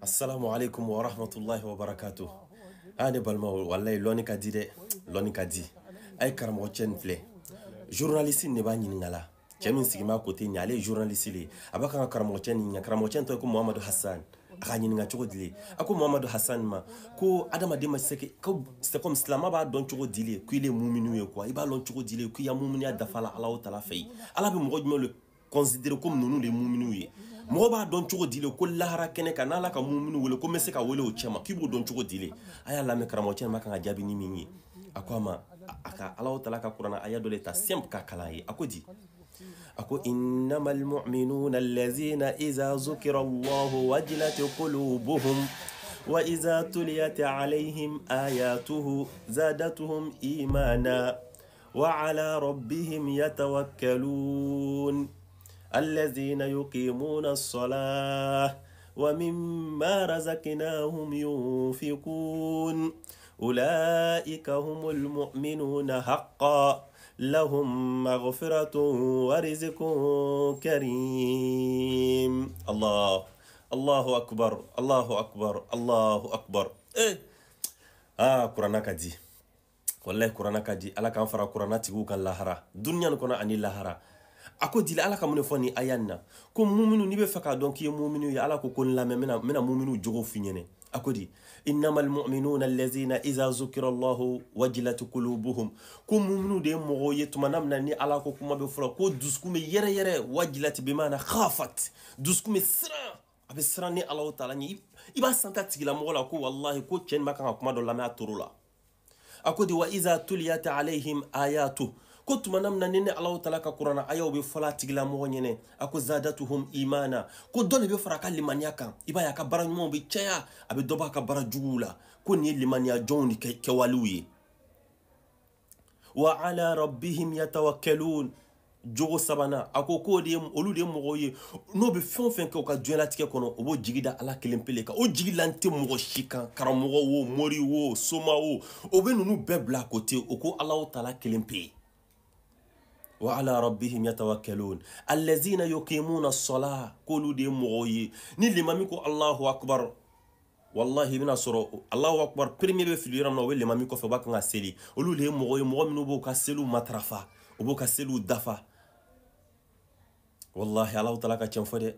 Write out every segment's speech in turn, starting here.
assalamu alaikum wa rahmatullahi wa barakatu a ne balimaw walayi lɔnni ka di dɛ lɔnni ka di a ye karamɔgɔ cɛ nin filɛ journaliste ne b'a ɲininga la cɛ min sigi m'a kote ɲɛ ale ye journaliste le ye a b'a kan ka karamɔgɔ cɛ nin ɲininga karamɔgɔ cɛ tɔgɔ ye ko muhamadu hasan a ka ɲininga cogo di le a ko muhamadu hasan ma ko adamaden ma se ko c'est comme silama b'a dɔn cogo di le ko ile muminu ye kuwa i b'a lɔn cogo di le ko i ya mumunuya dafa la ala o tala fɛ yen ala bɛ mɔgɔ jumɛn le considéré comme ninnu de ye muminu ye mɔgɔ b'a dɔn cogo di le ko lahara kɛnɛ kan n'ala ka muminu wele ko n bɛ se ka wele o cɛ ma k'i b'o dɔn cogo di le a y'a lamɛn karamɔgɔ cɛ ma kan ka jaabi ni min ye a ko a ma a ka alaw tala ka kuranna aya dɔ de ta simple ka kalan ye a ko di a ko innama almuminuna allazina iza zukira allahu wajilat qulubuhum وإذا تليت عليهم آياته زادتهم إيمانا وعلى ربهم يتوكلون الذين يقيمون الصلاة ومما رزقناهم ينفقون أولئك هم المؤمنون حقا لهم مغفرة ورزق كريم الله الله أكبر الله أكبر الله أكبر إيه آه قرآن كدي والله قرآن كدي ألا كان فرا قرآن تقول كان لهرا دنيا كنا أني لهرا ako ko dili ala ka mun ne ni aya na ko muminu n'i bɛ fɛ k'a ye muminu ye ala ko muminu jogo finyene ako di innama almu'minuna allazina iza zukira allahu wajilat qulubuhum ko muminu de ye ye tuma manam na ni ala ko kuma be fɔra ko dusku me yere yere wajilat bimana khafat dusku me siran abe bɛ ni alahu taala ɲɛ iba santa tigilamɔgɔ la ko walahi ko cɛ nin kuma do la a toro ako di wa iza tuliyat alayhim ayatu ko tumana min na ni ni alahu taala ka kuranna ayaw bɛ fɔla a tigilamɔgɔ ɲɛnɛ a ko zadatuhum imana ko dɔ le bɛ fara a ka limaniya kan i b'a ye a ka baara ɲumanw bɛ caya a bɛ dɔ bɔ ka baara juguw la ko nin ye limaniya jɔnw ni kɛwalew ye wa ala rabbihim yatawakkalun jogo sabanan a ko k'o de olu de mɔgɔw ye n'o bɛ fɛn o fɛn kɛ u ka diɲɛlatigɛ kɔnɔ u b'o jigi da ala kelen pele kan o jigi la tɛ mɔgɔ si kan karamɔgɔ wo mori wo soma wo o bɛ ninnu bɛɛ bila ko ten o ko alaw tala kelen pe وعلى ربهم يتوكلون الذين يقيمون الصلاة قولوا دي مغوي نيلي ماميكو الله أكبر والله من سرو الله أكبر برمي بفلو يرامنا ويلي ماميكو في باكنا سيلي ولو لي مغوي مغوي منو بوكا سيلو مترفا وبوكا سيلو دفا والله الله تلاكا تنفده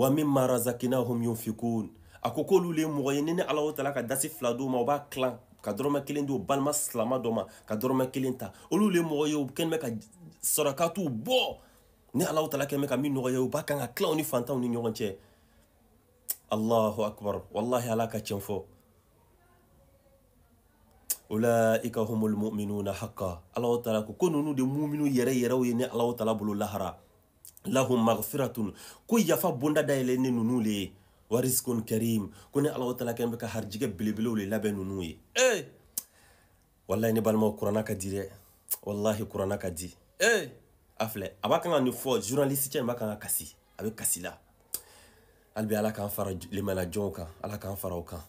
ومما رزقناهم ينفقون أكو كولو لي مغوي نيني الله تلاكا داسي فلادو ما وباكلا كدروما كيلين دو بالما سلاما دوما كدروما كيلين تا ولو لي مغوي وكين saraka t'u bɔ ni alaw tala kɛ mɛ ka min nɔgɔya u b'a kan ni fanta ni ɲɔgɔn che allahu akbar wallahi ala ka ula ikahumul ulaika humul mu'minuna haqqa alaw tala ko ko de muminu yere yere ye ne ala tala bolo lahara lahum maghfiratun ku yafa da dayɛlɛ ne nunu le ye wariskun karim ko ni alaw tala kɛ bɛ ka harijɛgɛ belebelew le labɛn ye eh! wallahi ne balimaw kuranna ka di wallahi kuranna ka di Ey, eh, afle, abak nan nou fwoj, jounan lisi tjen, abak nan kasi, abek kasi la. Albe, alakan fara, liman la djon ka, alakan fara o ka.